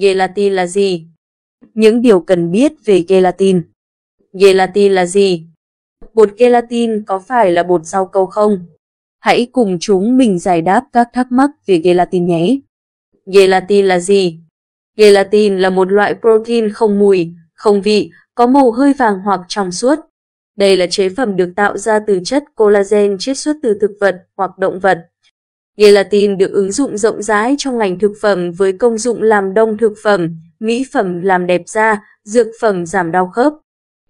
Gelatin là gì? Những điều cần biết về gelatin. Gelatin là gì? Bột gelatin có phải là bột rau câu không? Hãy cùng chúng mình giải đáp các thắc mắc về gelatin nhé. Gelatin là gì? Gelatin là một loại protein không mùi, không vị, có màu hơi vàng hoặc trong suốt. Đây là chế phẩm được tạo ra từ chất collagen chiết xuất từ thực vật hoặc động vật. Gelatin được ứng dụng rộng rãi trong ngành thực phẩm với công dụng làm đông thực phẩm, mỹ phẩm làm đẹp da, dược phẩm giảm đau khớp.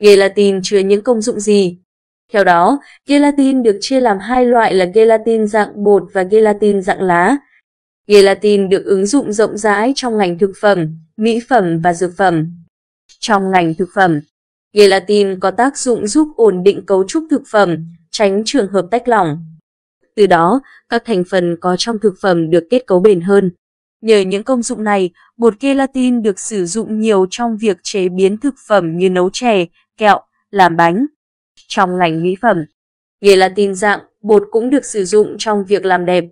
Gelatin chứa những công dụng gì? Theo đó, gelatin được chia làm hai loại là gelatin dạng bột và gelatin dạng lá. Gelatin được ứng dụng rộng rãi trong ngành thực phẩm, mỹ phẩm và dược phẩm. Trong ngành thực phẩm, gelatin có tác dụng giúp ổn định cấu trúc thực phẩm, tránh trường hợp tách lỏng. Từ đó, các thành phần có trong thực phẩm được kết cấu bền hơn. Nhờ những công dụng này, bột gelatin được sử dụng nhiều trong việc chế biến thực phẩm như nấu chè, kẹo, làm bánh. Trong ngành mỹ phẩm, gelatin dạng bột cũng được sử dụng trong việc làm đẹp.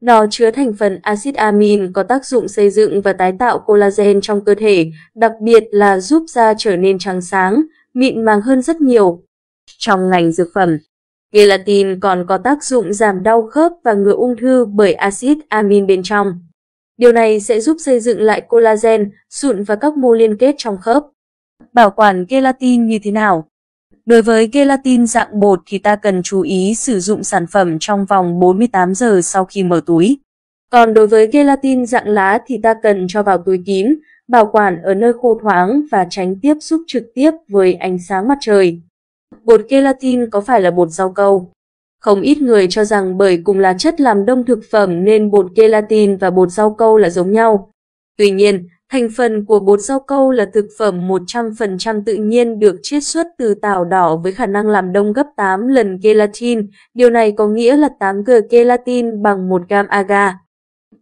Nó chứa thành phần axit amin có tác dụng xây dựng và tái tạo collagen trong cơ thể, đặc biệt là giúp da trở nên trắng sáng, mịn màng hơn rất nhiều. Trong ngành dược phẩm, Gelatin còn có tác dụng giảm đau khớp và ngừa ung thư bởi axit amin bên trong. Điều này sẽ giúp xây dựng lại collagen, sụn và các mô liên kết trong khớp. Bảo quản gelatin như thế nào? Đối với gelatin dạng bột thì ta cần chú ý sử dụng sản phẩm trong vòng 48 giờ sau khi mở túi. Còn đối với gelatin dạng lá thì ta cần cho vào túi kín, bảo quản ở nơi khô thoáng và tránh tiếp xúc trực tiếp với ánh sáng mặt trời. Bột gelatin có phải là bột rau câu? Không ít người cho rằng bởi cùng là chất làm đông thực phẩm nên bột gelatin và bột rau câu là giống nhau. Tuy nhiên, thành phần của bột rau câu là thực phẩm 100% tự nhiên được chiết xuất từ tảo đỏ với khả năng làm đông gấp 8 lần gelatin, điều này có nghĩa là 8 g gelatin bằng 1 g agar.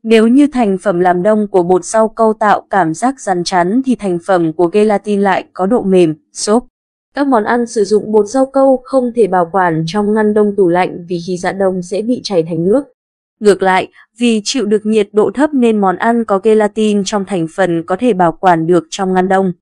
Nếu như thành phẩm làm đông của bột rau câu tạo cảm giác rắn chắn thì thành phẩm của gelatin lại có độ mềm, xốp. Các món ăn sử dụng bột rau câu không thể bảo quản trong ngăn đông tủ lạnh vì khi dạ đông sẽ bị chảy thành nước. Ngược lại, vì chịu được nhiệt độ thấp nên món ăn có gelatin trong thành phần có thể bảo quản được trong ngăn đông.